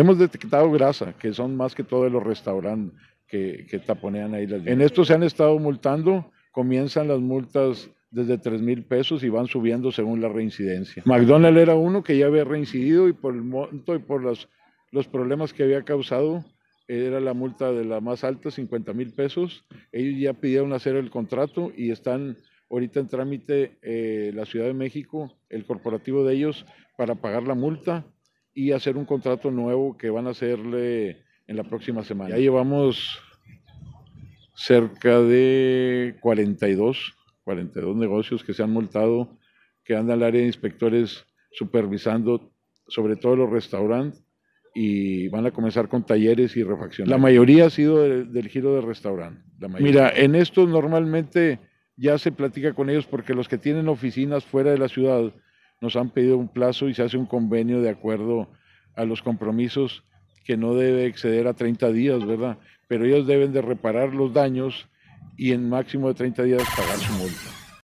Hemos detectado grasa, que son más que todo los restaurantes que, taponean ahí las... En esto se han estado multando, comienzan las multas desde 3 mil pesos y van subiendo según la reincidencia. McDonald's era uno que ya había reincidido y por el monto y por los problemas que había causado, era la multa de la más alta, 50 mil pesos. Ellos ya pidieron hacer el contrato y están ahorita en trámite eh, la Ciudad de México, el corporativo de ellos, para pagar la multa y hacer un contrato nuevo que van a hacerle en la próxima semana. Ya llevamos cerca de 42, 42 negocios que se han multado, que andan al área de inspectores supervisando sobre todo los restaurantes y van a comenzar con talleres y refacciones. La mayoría ha sido del, giro de restaurante. Mira, en esto normalmente ya se platica con ellos porque los que tienen oficinas fuera de la ciudad, nos han pedido un plazo y se hace un convenio de acuerdo a los compromisos que no debe exceder a 30 días, ¿verdad? Pero ellos deben de reparar los daños y en máximo de 30 días pagar su multa.